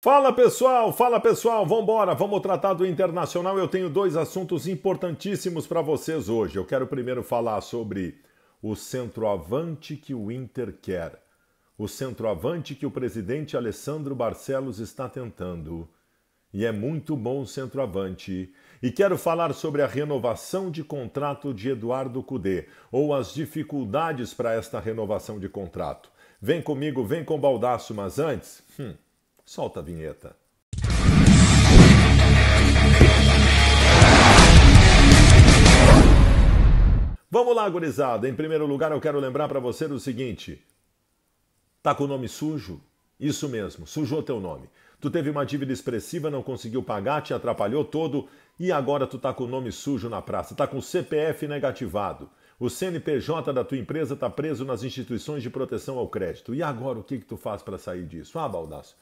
Fala pessoal, fala pessoal, vambora, vamos tratar do internacional. Eu tenho dois assuntos importantíssimos para vocês hoje. Eu quero primeiro falar sobre o centroavante que o Inter quer, o centroavante que o presidente Alessandro Barcelos está tentando. E é muito bom o centroavante. E quero falar sobre a renovação de contrato de Eduardo Cudê, ou as dificuldades para esta renovação de contrato. Vem comigo, vem com o baldaço, mas antes. Hum, Solta a vinheta. Vamos lá, gurizada. Em primeiro lugar, eu quero lembrar para você do seguinte: tá com o nome sujo? Isso mesmo, sujou teu nome. Tu teve uma dívida expressiva, não conseguiu pagar, te atrapalhou todo e agora tu tá com o nome sujo na praça, tá com o CPF negativado. O CNPJ da tua empresa tá preso nas instituições de proteção ao crédito. E agora o que que tu faz para sair disso? Ah, baldaço.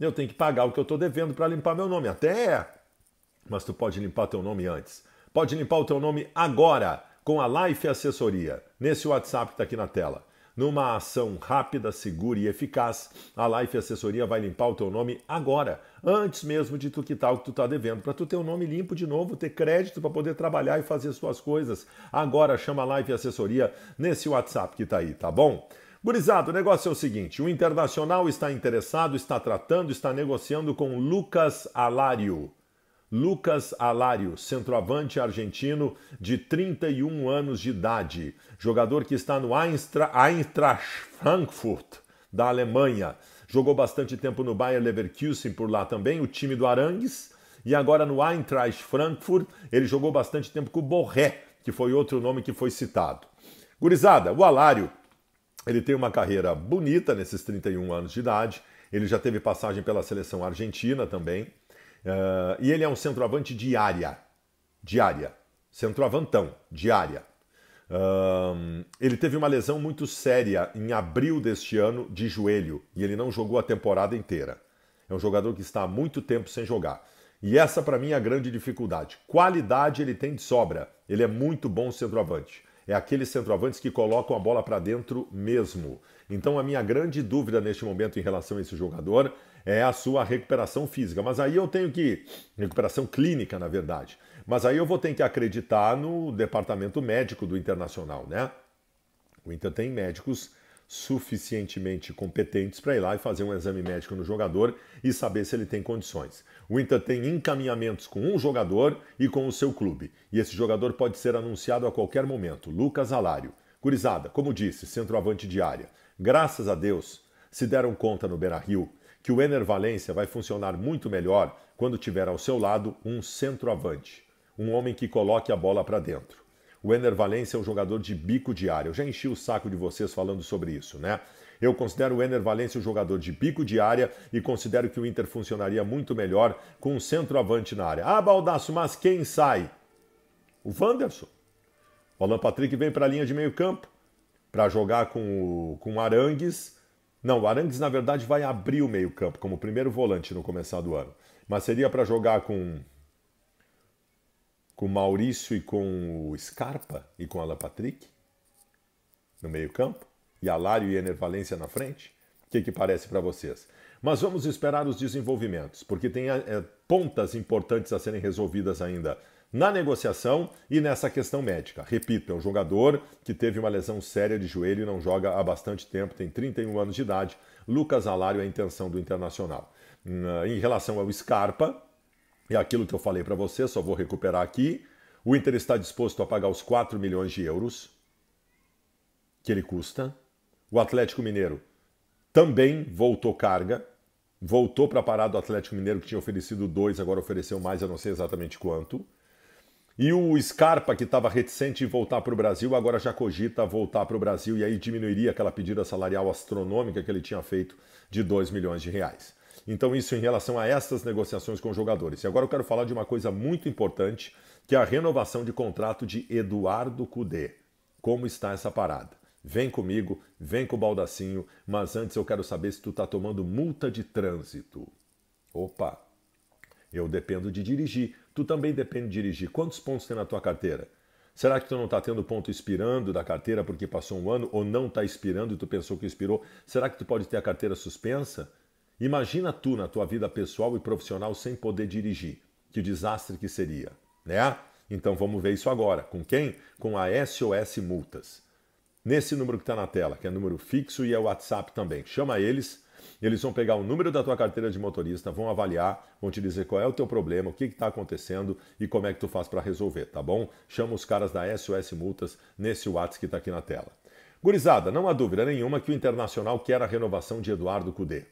Eu tenho que pagar o que eu estou devendo para limpar meu nome. Até é. Mas tu pode limpar teu nome antes. Pode limpar o teu nome agora com a Life Assessoria, nesse WhatsApp que está aqui na tela. Numa ação rápida, segura e eficaz, a Life Assessoria vai limpar o teu nome agora, antes mesmo de tu quitar o que tu está devendo, para tu ter o um nome limpo de novo, ter crédito para poder trabalhar e fazer suas coisas. Agora chama a Life Assessoria nesse WhatsApp que está aí, tá bom? Gurizado, o negócio é o seguinte: o Internacional está interessado, está tratando, está negociando com Lucas Alário. Lucas Alário, centroavante argentino de 31 anos de idade, jogador que está no Eintracht Frankfurt, da Alemanha. Jogou bastante tempo no Bayer Leverkusen por lá também, o time do Arangues, e agora no Eintracht Frankfurt, ele jogou bastante tempo com o Borré, que foi outro nome que foi citado. Gurizada, o Alário ele tem uma carreira bonita nesses 31 anos de idade. Ele já teve passagem pela seleção argentina também. Uh, e ele é um centroavante de área. De área. Centroavantão, de área. Uh, ele teve uma lesão muito séria em abril deste ano de joelho. E ele não jogou a temporada inteira. É um jogador que está há muito tempo sem jogar. E essa, para mim, é a grande dificuldade. Qualidade ele tem de sobra. Ele é muito bom centroavante é aqueles centroavantes que colocam a bola para dentro mesmo. Então a minha grande dúvida neste momento em relação a esse jogador é a sua recuperação física. Mas aí eu tenho que. recuperação clínica, na verdade. Mas aí eu vou ter que acreditar no departamento médico do Internacional, né? O Inter tem médicos suficientemente competentes para ir lá e fazer um exame médico no jogador e saber se ele tem condições. O Inter tem encaminhamentos com um jogador e com o seu clube, e esse jogador pode ser anunciado a qualquer momento, Lucas Alário. Curizada, como disse, centroavante de área. Graças a Deus, se deram conta no Beira-Rio que o Ener Valência vai funcionar muito melhor quando tiver ao seu lado um centroavante, um homem que coloque a bola para dentro. O Ender Valencia é um jogador de bico de área. Eu já enchi o saco de vocês falando sobre isso, né? Eu considero o Ener Valencia um jogador de bico de área e considero que o Inter funcionaria muito melhor com um centroavante na área. Ah, Baldaço, mas quem sai? O Wanderson. O Alan Patrick vem para a linha de meio campo para jogar com o, com Arangues. Não, o Arangues, na verdade, vai abrir o meio campo como primeiro volante no começar do ano. Mas seria para jogar com com Maurício e com o Scarpa e com o Alan Patrick no meio-campo, e Alário e Ener Valência na frente? O que, que parece para vocês? Mas vamos esperar os desenvolvimentos, porque tem é, pontas importantes a serem resolvidas ainda na negociação e nessa questão médica. Repito, é um jogador que teve uma lesão séria de joelho e não joga há bastante tempo, tem 31 anos de idade. Lucas Alário é a intenção do Internacional. Hum, em relação ao Scarpa, é aquilo que eu falei para você, só vou recuperar aqui. O Inter está disposto a pagar os 4 milhões de euros que ele custa. O Atlético Mineiro também voltou carga, voltou para parar do Atlético Mineiro que tinha oferecido dois, agora ofereceu mais, eu não sei exatamente quanto. E o Scarpa, que estava reticente em voltar para o Brasil, agora já cogita voltar para o Brasil e aí diminuiria aquela pedida salarial astronômica que ele tinha feito de 2 milhões de reais. Então, isso em relação a estas negociações com jogadores. E agora eu quero falar de uma coisa muito importante, que é a renovação de contrato de Eduardo Cudê. Como está essa parada? Vem comigo, vem com o baldacinho, mas antes eu quero saber se tu tá tomando multa de trânsito. Opa! Eu dependo de dirigir. Tu também depende de dirigir. Quantos pontos tem na tua carteira? Será que tu não está tendo ponto expirando da carteira porque passou um ano ou não está expirando e tu pensou que expirou? Será que tu pode ter a carteira suspensa? Imagina tu na tua vida pessoal e profissional sem poder dirigir. Que desastre que seria, né? Então vamos ver isso agora. Com quem? Com a SOS Multas. Nesse número que está na tela, que é número fixo e é WhatsApp também. Chama eles, eles vão pegar o número da tua carteira de motorista, vão avaliar, vão te dizer qual é o teu problema, o que está acontecendo e como é que tu faz para resolver, tá bom? Chama os caras da SOS Multas nesse WhatsApp que está aqui na tela. Gurizada, não há dúvida nenhuma que o Internacional quer a renovação de Eduardo Cudê.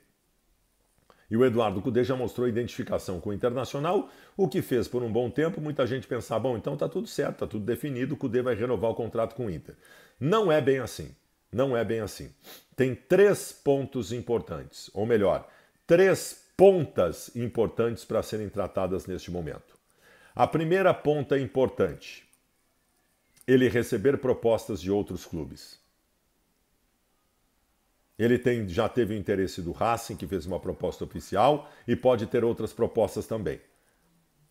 E o Eduardo Cudê já mostrou identificação com o Internacional, o que fez por um bom tempo muita gente pensar, bom, então tá tudo certo, tá tudo definido, o Cudê vai renovar o contrato com o Inter. Não é bem assim. Não é bem assim. Tem três pontos importantes, ou melhor, três pontas importantes para serem tratadas neste momento. A primeira ponta é importante, ele receber propostas de outros clubes. Ele tem, já teve o interesse do Racing, que fez uma proposta oficial, e pode ter outras propostas também.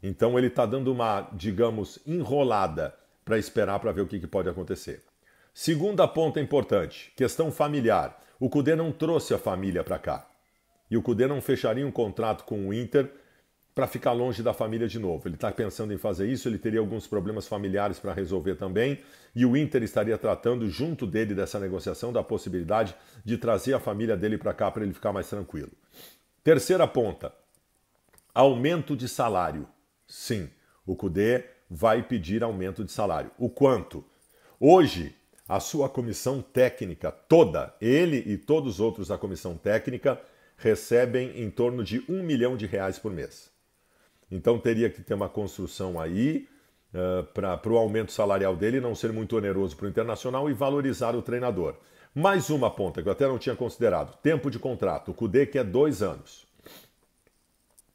Então ele está dando uma, digamos, enrolada para esperar para ver o que, que pode acontecer. Segunda ponta importante, questão familiar. O Cudê não trouxe a família para cá. E o Cudê não fecharia um contrato com o Inter para ficar longe da família de novo. Ele está pensando em fazer isso, ele teria alguns problemas familiares para resolver também, e o Inter estaria tratando junto dele dessa negociação da possibilidade de trazer a família dele para cá para ele ficar mais tranquilo. Terceira ponta: aumento de salário. Sim, o Cudê vai pedir aumento de salário. O quanto? Hoje, a sua comissão técnica toda, ele e todos os outros da comissão técnica, recebem em torno de um milhão de reais por mês. Então teria que ter uma construção aí uh, eh, para o aumento salarial dele não ser muito oneroso para o internacional e valorizar o treinador. Mais uma ponta que eu até não tinha considerado: tempo de contrato. O Kudê quer é dois anos.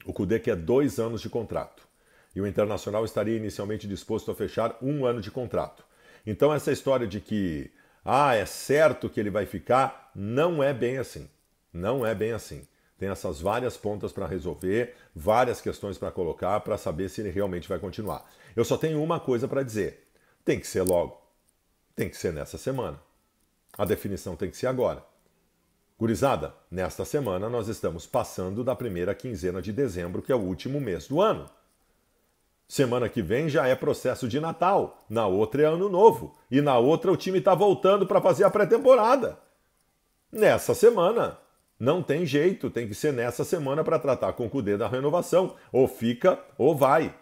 O Kudê quer é dois anos de contrato. E o Internacional estaria inicialmente disposto a fechar um ano de contrato. Então, essa história de que, ah, é certo que ele vai ficar, não é bem assim. Não é bem assim tem essas várias pontas para resolver, várias questões para colocar para saber se ele realmente vai continuar. Eu só tenho uma coisa para dizer: tem que ser logo, tem que ser nessa semana. A definição tem que ser agora. Gurizada, nesta semana nós estamos passando da primeira quinzena de dezembro, que é o último mês do ano. Semana que vem já é processo de Natal, na outra é Ano Novo, e na outra o time está voltando para fazer a pré-temporada. Nessa semana, não tem jeito, tem que ser nessa semana para tratar com o Cudê da renovação. Ou fica ou vai.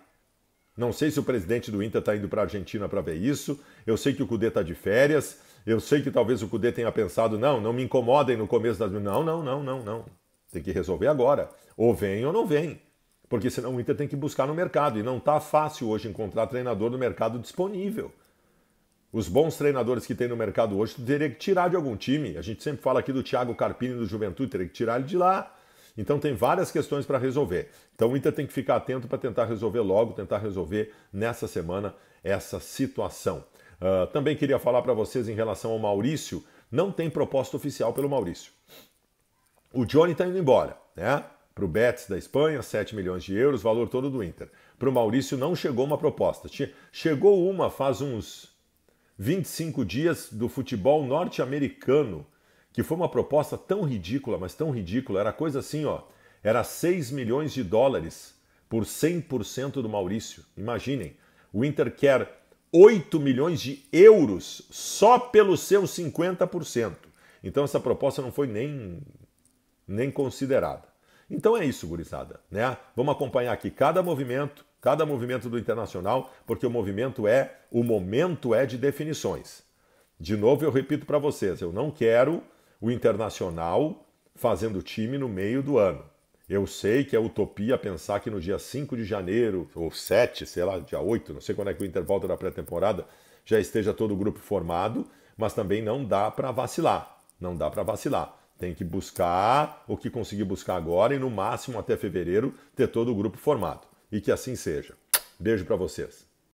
Não sei se o presidente do Inter está indo para a Argentina para ver isso. Eu sei que o Cudê está de férias. Eu sei que talvez o Cudê tenha pensado, não, não me incomodem no começo das... Não, não, não, não, não. Tem que resolver agora. Ou vem ou não vem. Porque senão o Inter tem que buscar no mercado. E não está fácil hoje encontrar treinador no mercado disponível. Os bons treinadores que tem no mercado hoje, tu teria que tirar de algum time. A gente sempre fala aqui do Thiago Carpini do Juventude, teria que tirar ele de lá. Então tem várias questões para resolver. Então o Inter tem que ficar atento para tentar resolver logo, tentar resolver nessa semana essa situação. Uh, também queria falar para vocês em relação ao Maurício, não tem proposta oficial pelo Maurício. O Johnny está indo embora, né? Para o Betis da Espanha, 7 milhões de euros, valor todo do Inter. Para o Maurício não chegou uma proposta. Chegou uma faz uns 25 dias do futebol norte-americano, que foi uma proposta tão ridícula, mas tão ridícula, era coisa assim, ó, era 6 milhões de dólares por 100% do Maurício. Imaginem, o Inter quer 8 milhões de euros só pelo seu 50%. Então essa proposta não foi nem, nem considerada. Então é isso, gurizada, né? Vamos acompanhar aqui cada movimento, Cada movimento do internacional, porque o movimento é, o momento é de definições. De novo, eu repito para vocês, eu não quero o internacional fazendo time no meio do ano. Eu sei que é utopia pensar que no dia 5 de janeiro, ou 7, sei lá, dia 8, não sei quando é que o Inter volta da pré-temporada, já esteja todo o grupo formado, mas também não dá para vacilar. Não dá para vacilar. Tem que buscar o que conseguir buscar agora e no máximo até fevereiro ter todo o grupo formado e que assim seja. Beijo para vocês.